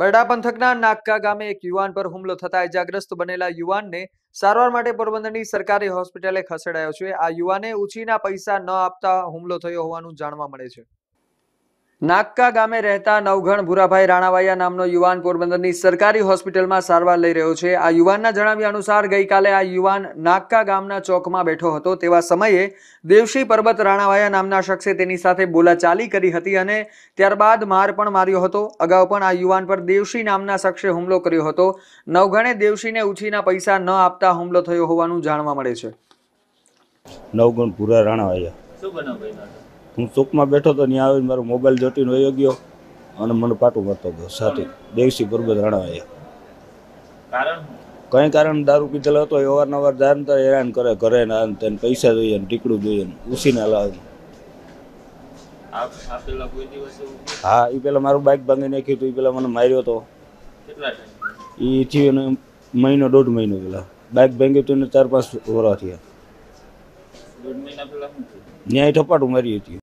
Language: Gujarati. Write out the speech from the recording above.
બરડા પંથકના નાકકા ગામે એક યુવાન પર હુમલો થતા ઇજાગ્રસ્ત બનેલા યુવાનને સારવાર માટે પોરબંદરની સરકારી હોસ્પિટલે ખસેડાયો છે આ યુવાને ઉછીના પૈસા ન આપતા હુમલો થયો હોવાનું જાણવા મળે છે નાક્કા ગામે રહેતા નવઘણ ભૂરાભાઈ રાણાવાયા નામનો યુવાન પોરબંદરની સરકારી હોસ્પિટલમાં સારવાર લઈ રહ્યો છે આ યુવાનના જણાવ્યા અનુસાર ગઈકાલે આ યુવાન નાકકા ગામના ચોકમાં બેઠો હતો તેવા સમયે દેવશી પરબત રાણાવાયા નામના શખ્સે તેની સાથે બોલાચાલી કરી હતી અને ત્યારબાદ માર પણ માર્યો હતો અગાઉ પણ આ યુવાન પર દેવશી નામના શખ્સે હુમલો કર્યો હતો નવઘણે દેવશીને ઉછીના પૈસા ન આપતા હુમલો થયો હોવાનું જાણવા મળે છે નવગણ ભૂરા રાણાવાયા શું બનાવ હું ચોકમાં બેઠો તો ત્યાં આવીને મારો મોબાઈલ જોટીને વયો ગયો અને મને પાટું મારતો ગયો સાથે દેવસી પરબત રાણા કંઈ કારણ દારૂ પીધેલો હતો એ અવારનવાર જાણતા હેરાન કરે ઘરે ને તેને પૈસા જોઈએ ને ટીકડું જોઈએ ને ઉસીને લાવે હા એ પેલા મારું બાઇક ભાંગી નાખ્યું હતું એ પેલા મને માર્યો હતો એ થયું ને મહિનો દોઢ મહિનો પેલા બાઇક ભાંગ્યું હતું એને ચાર પાંચ વરા થયા ન્યાય ઠપાટું મારી હતી